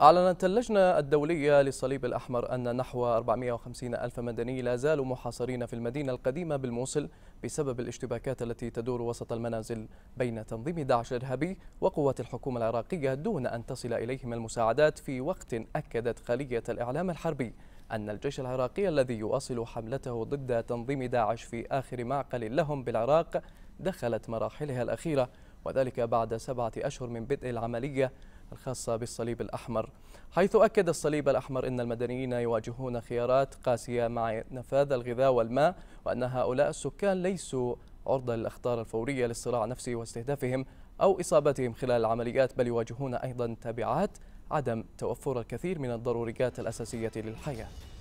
أعلنت اللجنة الدولية للصليب الأحمر أن نحو 450 ألف مدني لا زالوا محاصرين في المدينة القديمة بالموصل بسبب الاشتباكات التي تدور وسط المنازل بين تنظيم داعش الإرهابي وقوات الحكومة العراقية دون أن تصل إليهم المساعدات في وقت أكدت خلية الإعلام الحربي أن الجيش العراقي الذي يواصل حملته ضد تنظيم داعش في آخر معقل لهم بالعراق دخلت مراحلها الأخيرة وذلك بعد سبعة أشهر من بدء العملية الخاصة بالصليب الأحمر حيث أكد الصليب الأحمر أن المدنيين يواجهون خيارات قاسية مع نفاذ الغذاء والماء وأن هؤلاء السكان ليسوا عرضة للأخطار الفورية للصراع نفسه واستهدافهم أو إصابتهم خلال العمليات بل يواجهون أيضا تبعات عدم توفر الكثير من الضروريات الأساسية للحياة